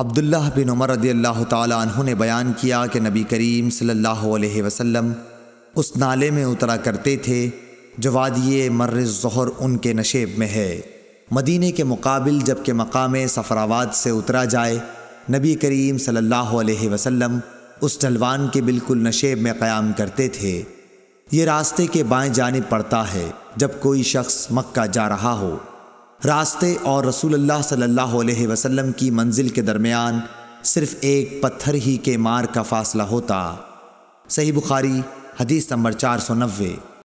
अब्दुल्ला बिन उमर रदी अल्लाह तु ने बयान किया कि नबी करीम सल्लल्लाहु अलैहि वसल्लम उस नाले में उतरा करते थे जो वादिय मर्र जहर उनके नशेब में है मदीने के मुकाबल जबकि मकाम सफराबाद से उतरा जाए नबी करीम सल्लल्लाहु अलैहि उस ढलवान के बिल्कुल नशेब में क़्याम करते थे ये रास्ते के बाएं जानब पड़ता है जब कोई शख्स मक्का जा रहा हो راستے اور رسول اللہ صلی اللہ علیہ وسلم کی منزل کے درمیان صرف ایک پتھر ہی کے مار کا فاصلہ ہوتا صحیح بخاری حدیث نمبر چار سو نوے